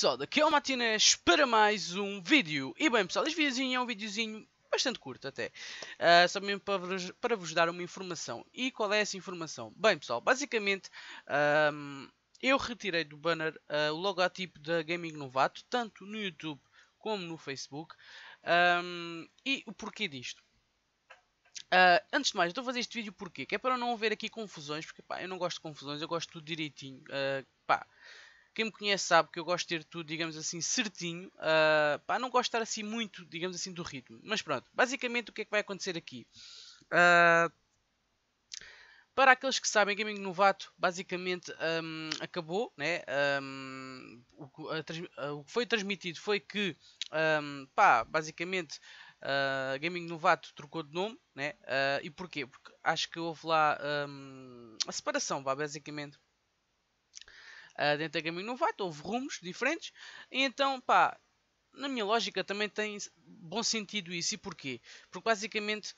pessoal, aqui é o Matinés para mais um vídeo. E bem pessoal, este videozinho é um videozinho bastante curto até. Uh, só mesmo para vos, para vos dar uma informação. E qual é essa informação? Bem pessoal, basicamente... Um, ah, eu retirei do banner uh, o logotipo da Gaming Novato, tanto no YouTube como no Facebook. Um, e o porquê disto? Uh, antes de mais, estou a fazer este vídeo porquê? Que é para não haver aqui confusões, porque pá, eu não gosto de confusões, eu gosto tudo direitinho. Uh, pá, quem me conhece sabe que eu gosto de ter tudo, digamos assim, certinho. Uh, pá, não gosto de estar assim muito, digamos assim, do ritmo. Mas pronto, basicamente o que é que vai acontecer aqui? Uh, para aqueles que sabem, Gaming Novato basicamente um, acabou. Né? Um, ah, o, que foi transmitido foi que, um, pá, basicamente, uh, Gaming Novato trocou de nome. Né? Uh, e porquê? Porque acho que houve lá hum, a separação, vá, basicamente dentro da Gaming Novato, houve rumos diferentes, e então, pá, na minha lógica também tem bom sentido isso, e porquê? Porque basicamente,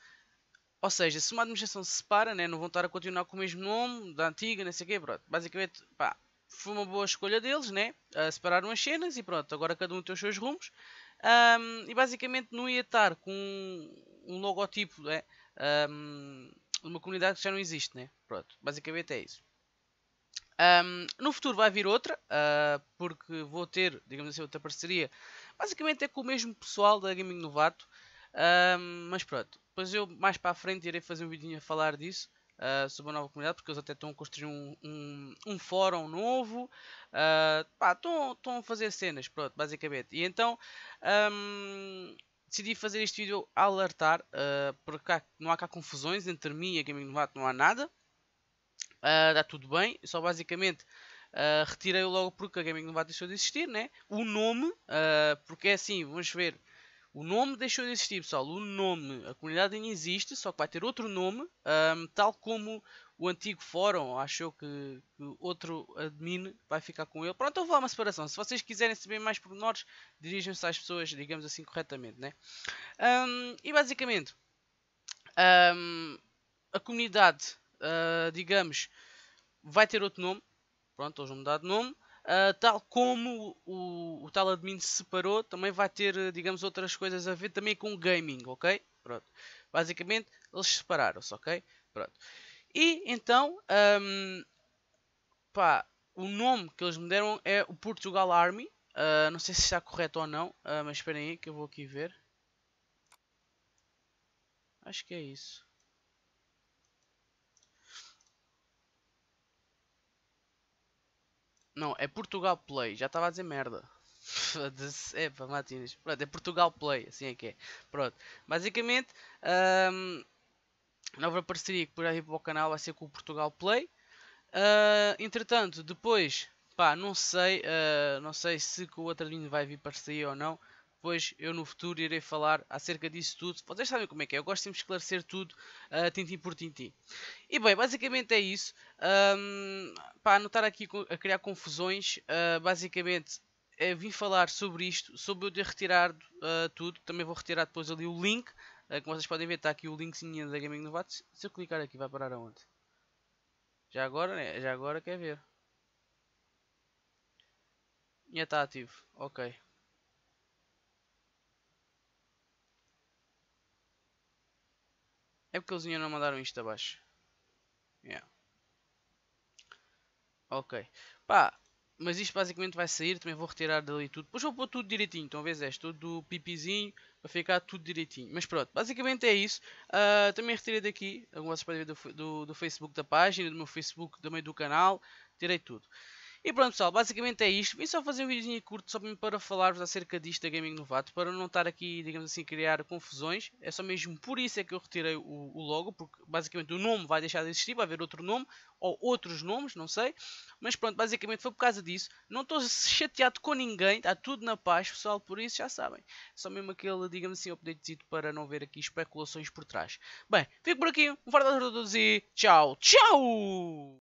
ou seja, se uma administração se separa, né, não vão estar a continuar com o mesmo nome, da antiga, não sei o quê, pronto, basicamente, pá, foi uma boa escolha deles, né, separaram as cenas, e pronto, agora cada um tem os seus rumos, um, e basicamente não ia estar com um, um logotipo, né, um, uma comunidade que já não existe, né? Pronto, basicamente é isso. Um, no futuro vai vir outra, uh, porque vou ter, digamos assim, outra parceria. Basicamente é com o mesmo pessoal da Gaming Novato. Um, mas pronto, depois eu mais para a frente irei fazer um vidinho a falar disso. Uh, sobre a nova comunidade, porque eles até estão a construir um, um, um fórum novo, uh, pá, estão, estão a fazer cenas, pronto, basicamente. E então um, decidi fazer este vídeo a alertar, uh, porque há, não há cá confusões entre mim e a Gaming Novato, não há nada. Uh, dá tudo bem, só basicamente uh, ah, retirei logo porque a Gaming Novato deixou de existir, né? O nome, uh, porque é assim, vamos ver. O nome deixou de existir, pessoal. O nome, a comunidade ainda existe, só que vai ter outro nome, um, tal como o antigo fórum, achou que, que, outro admin vai ficar com ele. Pronto, houve lá uma separação. Se vocês quiserem saber mais pormenores, dirigem-se às pessoas, digamos assim, corretamente, né? Um, e basicamente, um, a comunidade uh, digamos, vai ter outro nome. Pronto, eles vão mudar de nome. Uh, tal como o, o, tal admin se separou, também vai ter, ah, digamos, outras coisas a ver também com gaming, ok? Pronto. Basicamente, eles separaram-se, ok? Pronto. E então, um, pá, o nome que eles me deram é o Portugal Army. Uh, não sei se está correto ou não, uh, mas esperem aí que eu vou aqui ver. Acho que é isso. Não, é Portugal Play. Já estava a dizer merda. é para Matinas. Pronto, é Portugal Play. Assim é que é. Pronto. Basicamente, um, a nova parceria que por aí para o canal vai ser com o Portugal Play. Uh, entretanto, depois, pá, não sei, uh, não sei se com o outro vai vir parceria ou não depois eu no futuro irei falar acerca disso tudo. Vocês sabem como é que é, eu gosto sempre de esclarecer tudo, uh, tintim por tintim. E bem, basicamente é isso. Um, para anotar aqui a criar confusões, uh, basicamente é, vim falar sobre isto, sobre eu ter retirado uh, tudo. Também vou retirar depois ali o link. Uh, como vocês podem ver, está aqui o link da Gaming Novatos. Se eu clicar aqui, vai parar aonde? Já agora, né? Já agora quer ver. Já está ativo. Ok. É porque eles ainda não mandaram isto abaixo. Yeah. Ok. Pá, mas isto basicamente vai sair. Também vou retirar dali tudo. Depois vou pôr tudo direitinho. Então, vez este do pipizinho para ficar tudo direitinho. Mas pronto, basicamente é isso. Uh, também retirei daqui algumas coisas do, do, do Facebook da página, do meu Facebook, também do canal. Tirei tudo. E pronto pessoal, basicamente é isto. Vim só fazer um vídeo curto só para falar-vos acerca disto da Gaming Novato, para não estar aqui, digamos assim, criar confusões. É só mesmo por isso é que eu retirei o, o logo, porque basicamente o nome vai deixar de existir, vai haver outro nome, ou outros nomes, não sei. Mas pronto, basicamente foi por causa disso. Não estou chateado com ninguém, está tudo na paz pessoal, por isso já sabem. só mesmo aquele, digamos assim, updatezito para não ver aqui especulações por trás. Bem, fico por aqui, um forte abraço a todos e tchau, tchau!